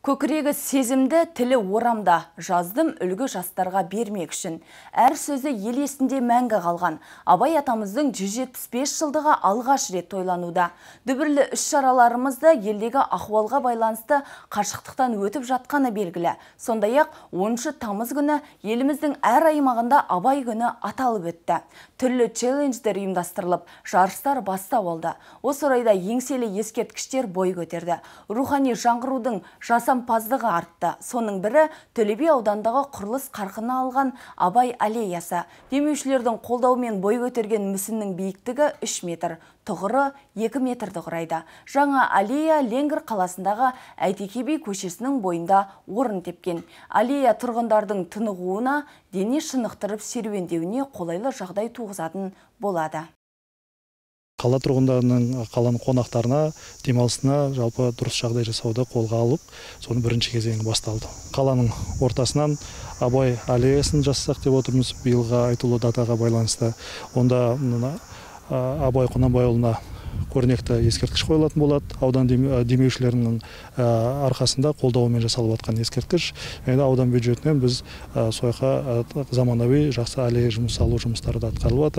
Көкірегі сезімді тілі орамда жаздым үлгі жастарға бермек үшін. Әр сөзі ел есінде мәңгі қалған. Абай атамыздың 175 жылдыға алғаш рет тойлануда. Дүбірлі үш шараларымызды елдегі ахуалға байланысты қашықтықтан өтіп жатқаны белгілі. Сондай-ақ 10 тамыз күні еліміздің әр аймағында Абай күні аталып өтті. Түрлі челлендждер ұйымдастырылып, жарыстар бастау алды. Осы орайда еңселі ескерткіштер бой көтерді. Рухани жаңғырудың жас жасампаздығы артты. Соның бірі Төлебе аудандағы құрылыс қарқына алған Абай аллеясы. Демеушілердің қолдауымен бой көтерген мүсіннің биіктігі 3 метр, тұғыры 2 метрді құрайды. Жаңа аллея Ленгір қаласындағы Әйтеке көшесінің бойында орын тепкен. Аллея тұрғындардың тынығуына, дене шынықтырып серуендеуіне қолайлы жағдай туғызатын болады қала тұрғындарының қаланың қонақтарына демалысына жалпы дұрыс жағдай жасауды қолға алып соның бірінші кезеңі басталды қаланың ортасынан абай аллеясын жасасақ деп отырмыз биылғы айтулы датаға байланысты онда абай құнанбайұлына көрнекті ескерткіш қойылатын болады аудан демеушілерінің арқасында қолдауымен жасалып жатқан ескерткіш енді аудан бюджетінен біз сол заманауи жақсы аллея жұмыс салу жұмыстары да атқарылып жатыр